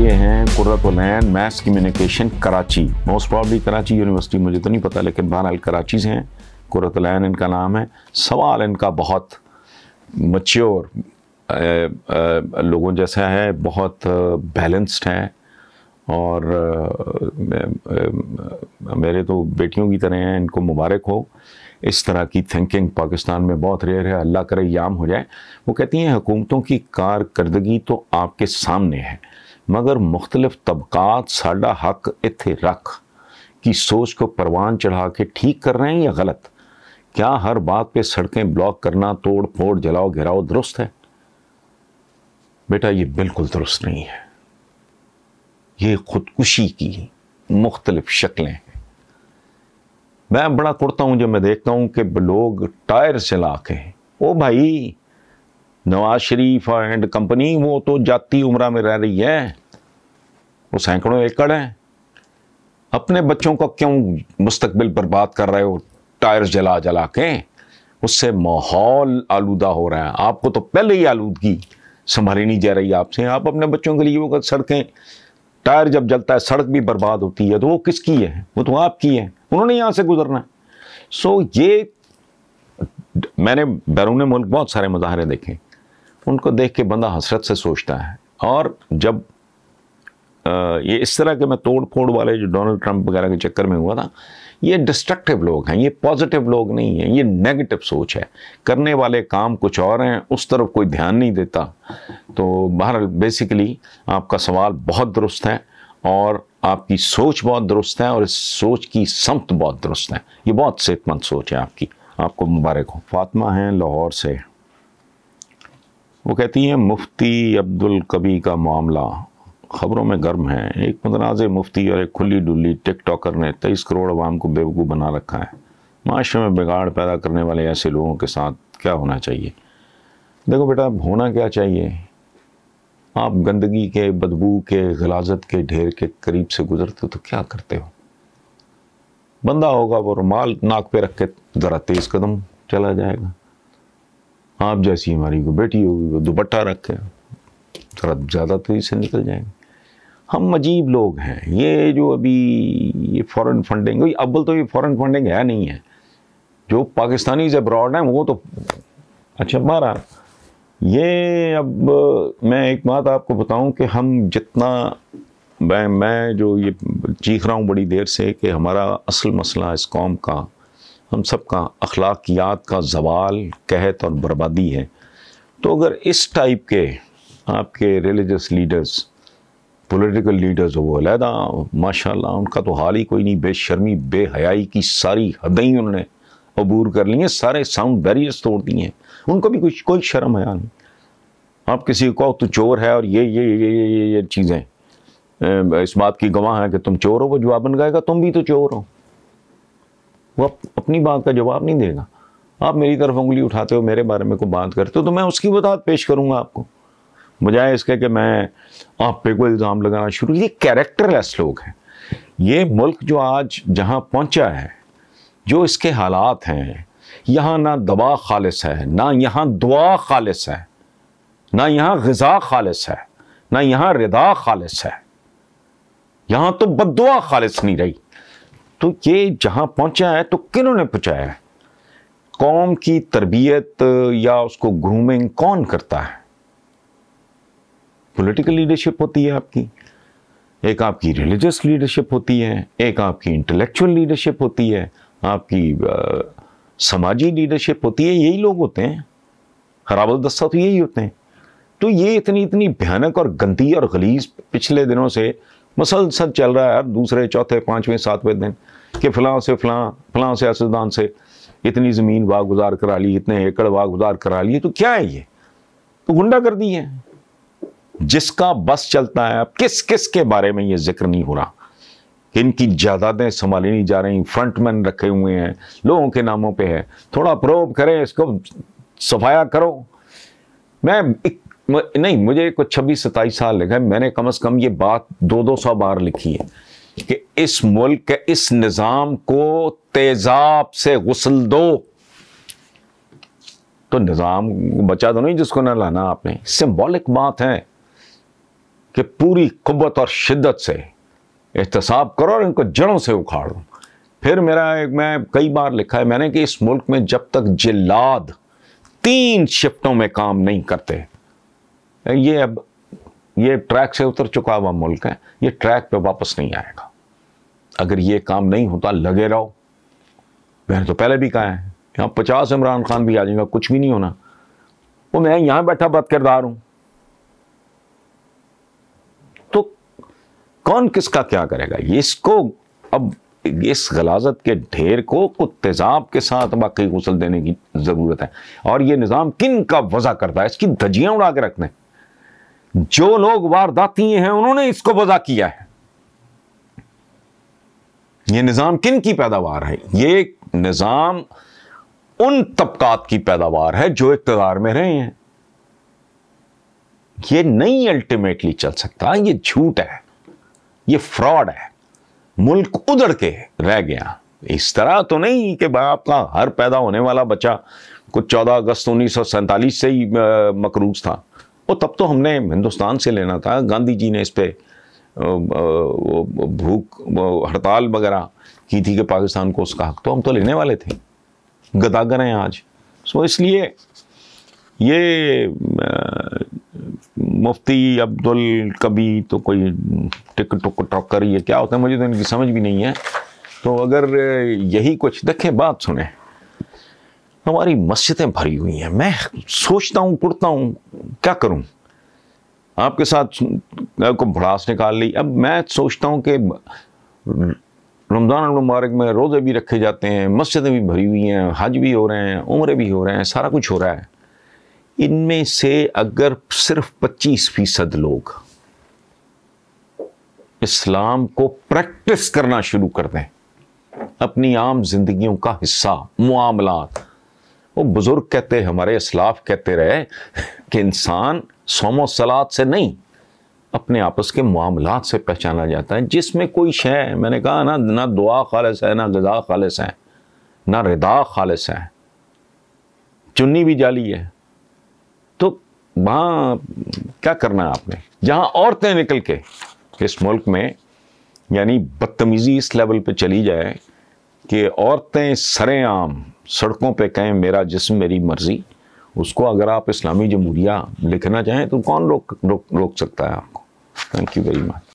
ये हैं Qurratulain maths communication Karachi most probably Karachi university मुझे तो नहीं पता लेकिन बहरहाल कराची से हैं कुर्रतुलैन इनका नाम है सवाल इनका बहुत मच्योर लोगों जैसा है बहुत बैलेंस्ड है और मेरे तो बेटियों की तरह हैं इनको मुबारक हो इस तरह की थिंकिंग पाकिस्तान में बहुत रेयर है अल्लाह करे याम हो जाए वो कहती हैं हुकूमतों की कारकर्दगी तो आपके सामने है मगर मुख्तलिफ तबक़ात साडा हक इत्थे रख कि सोच को परवान चढ़ा के ठीक कर रहे हैं या गलत क्या हर बात पे सड़कें ब्लॉक करना तोड़ फोड़ जलाओ घिराओ दुरुस्त है बेटा ये बिल्कुल दुरुस्त नहीं है ये खुदकुशी की मुख्तलिफ शक्लें हैं मैं बड़ा कुड़ता हूँ जब मैं देखता हूँ कि लोग टायर चला के ओ भाई नवाज शरीफ एंड कंपनी वो तो जाती उम्र में रह रही है वो सैकड़ों एकड़ है अपने बच्चों का क्यों मुस्तकबिल बर्बाद कर रहे हो टायर जला जला के उससे माहौल आलूदा हो रहा है आपको तो पहले ही आलूदगी संभाली नहीं जा रही आपसे आप अपने बच्चों के लिए वो सड़कें टायर जब जलता है सड़क भी बर्बाद होती है तो वो किसकी है वो तो आपकी है उन्होंने यहाँ से गुजरना है सो ये मैंने बैरून मुल्क बहुत सारे मुजाहरे देखे उनको देख के बंदा हसरत से सोचता है और जब आ, ये इस तरह के मैं तोड़ फोड़ वाले जो डोनाल्ड ट्रंप वगैरह के चक्कर में हुआ था ये डिस्ट्रक्टिव लोग हैं ये पॉजिटिव लोग नहीं हैं ये नेगेटिव सोच है करने वाले काम कुछ और हैं उस तरफ कोई ध्यान नहीं देता तो बहरहाल बेसिकली आपका सवाल बहुत दुरुस्त है और आपकी सोच बहुत दुरुस्त है और इस सोच की समत बहुत दुरुस्त है ये बहुत सेहतमंद सोच है आपकी आपको मुबारक हो फातमा हैं लाहौर से वो कहती हैं मुफ्ती अब्दुल कबी का मामला खबरों में गर्म है एक मतनाज़ मुफ्ती और एक खुली डुल्ली टिक टॉकर ने तेईस करोड़ अवाम को बेवकूफ़ बना रखा है माशरे में बिगाड़ पैदा करने वाले ऐसे लोगों के साथ क्या होना चाहिए देखो बेटा होना क्या चाहिए आप गंदगी के बदबू के गलाजत के ढेर के करीब से गुजरते तो क्या करते हो बंदा होगा वो रुमाल नाक पे रख के ज़रा तेज़ कदम चला जाएगा आप जैसी हमारी को बेटी होगी वो दुपट्टा रखे थोड़ा ज़्यादा तो से निकल जाएंगे हम अजीब लोग हैं ये जो अभी ये फॉरेन फंडिंग अव्वल तो ये फॉरेन फंडिंग है नहीं है जो पाकिस्तानीज अब्रॉड हैं वो तो अच्छा मारा ये अब मैं एक बात आपको बताऊं कि हम जितना मैं मैं जो ये चीख रहा हूँ बड़ी देर से कि हमारा असल मसला इस कॉम का हम सब का अखलाकियात का जवाल कहत और बर्बादी है तो अगर इस टाइप के आपके रिलीजस लीडर्स पॉलिटिकल लीडर्स हो वो अलहदा माशाल्लाह उनका तो हाल ही कोई नहीं बेशर्मी बेहयाई की सारी हदें उन्होंने अबूर कर ली हैं सारे साउंड बैरियर्स तोड़ दिए हैं उनको भी कुछ कोई शर्म हया नहीं आप किसी को तो चोर है और ये ये ये ये ये, चीज़ें इस बात की गवाह है कि तुम चोर हो वो जवाब बन गाएगा तुम भी तो चोर हो वो अपनी बात का जवाब नहीं देगा आप मेरी तरफ उंगली उठाते हो मेरे बारे में को बात करते हो तो मैं उसकी बात पेश करूंगा आपको बजाय इसके कि मैं आप पे को इल्ज़ाम लगाना शुरू ये कैरेक्टरलेस लोग हैं ये मुल्क जो आज जहाँ पहुँचा है जो इसके हालात हैं यहाँ ना दवा खालिस है ना यहाँ दुआ खालिस है ना यहाँ गज़ा खालिस है ना यहाँ रिदा खालिस है यहाँ तो बदुआ खालिस नहीं रही तो ये जहाँ पहुँचा है तो किन्होंने पहुँचाया है कौम की तरबियत या उसको ग्रूमिंग कौन करता है पॉलिटिकल लीडरशिप होती है आपकी एक आपकी रिलीजियस लीडरशिप होती है एक आपकी इंटेलेक्चुअल लीडरशिप होती है आपकी आ, समाजी लीडरशिप होती है यही लोग होते हैं खराब दस्ता तो यही होते हैं तो ये इतनी इतनी भयानक और गंदी और गलीज पिछले दिनों से मसलसल चल रहा है यार दूसरे चौथे पाँचवें सातवें दिन कि फलां से फलां फलां से असदान से इतनी ज़मीन वाह गुजार करा ली इतने एकड़ वाह गुजार करा लिए तो क्या है ये तो गुंडा कर दिए जिसका बस चलता है अब किस किस के बारे में ये जिक्र नहीं हो रहा कि इनकी जायदादें संभाली नहीं जा रही फ्रंटमैन रखे हुए हैं लोगों के नामों पे है थोड़ा प्रोब करें इसको सफाया करो मैं नहीं मुझे कुछ छब्बीस सत्ताईस साल लिखा है मैंने कम से कम ये बात दो दो सौ बार लिखी है कि इस मुल्क के इस निज़ाम को तेजाब से गुसल दो तो निज़ाम बचा दो तो नहीं जिसको ना लाना आपने सिंबॉलिक बात है कि पूरी कुबत और शिद्दत से एहतसाब करो और इनको जड़ों से उखाड़ दो फिर मेरा एक मैं कई बार लिखा है मैंने कि इस मुल्क में जब तक जिल्लाद तीन शिफ्टों में काम नहीं करते ये अब ये ट्रैक से उतर चुका हुआ मुल्क है ये ट्रैक पे वापस नहीं आएगा अगर ये काम नहीं होता लगे रहो मैंने तो पहले भी कहा है यहाँ पचास इमरान खान भी आ जाएगा कुछ भी नहीं होना वो तो मैं यहाँ बैठा किरदार हूँ तो कौन किसका क्या करेगा इसको अब इस गलाजत के ढेर को तेजाब के साथ बाकी गुसल देने की ज़रूरत है और ये निज़ाम किन का वजह करता है इसकी धजियाँ उड़ा के रखने जो लोग वारदाती हैं उन्होंने इसको वजा किया है यह निज़ाम किन की पैदावार है ये निज़ाम उन तबकात की पैदावार है जो इकतदार में रहे हैं ये नहीं अल्टीमेटली चल सकता ये झूठ है ये फ्रॉड है मुल्क उधड़ के रह गया इस तरह तो नहीं कि आपका हर पैदा होने वाला बच्चा कुछ चौदह अगस्त उन्नीस से ही मकरूज था वो तब तो हमने हिंदुस्तान से लेना था गांधी जी ने इस पर भूख हड़ताल वगैरह की थी कि पाकिस्तान को उसका हक तो हम तो लेने वाले थे गदागर हैं आज सो इसलिए ये मुफ्ती अब्दुल कभी तो कोई टिक टुक टॉकर ये क्या होता है मुझे तो इनकी समझ भी नहीं है तो अगर यही कुछ देखें बात सुने हमारी मस्जिदें भरी हुई हैं मैं सोचता हूँ कुड़ता हूँ क्या करूँ आपके साथ आपको भड़ास निकाल ली अब मैं सोचता हूँ कि रमज़ान मुबारक में रोज़े भी रखे जाते हैं मस्जिदें भी भरी हुई हैं हज भी हो रहे हैं उम्र भी हो रहे हैं सारा कुछ हो रहा है इनमें से अगर सिर्फ 25 फीसद लोग इस्लाम को प्रैक्टिस करना शुरू कर दें अपनी आम जिंदगियों का हिस्सा मामला वो बुज़ुर्ग कहते हमारे असलाफ कहते रहे कि इंसान सोमो सलाद से नहीं अपने आपस के मामला से पहचाना जाता है जिसमें कोई शय मैंने कहा ना ना दुआ खालस है ना गज़ा खालस है ना रिदा खालस है चुन्नी भी जाली है तो वहाँ क्या करना है आपने जहाँ औरतें निकल के इस मुल्क में यानी बदतमीज़ी इस लेवल पे चली जाए कि औरतें सरेआम सड़कों पे कहें मेरा जिसम मेरी मर्ज़ी उसको अगर आप इस्लामी जमहूरिया लिखना चाहें तो कौन रोक रोक रोक सकता है आपको थैंक यू वेरी मच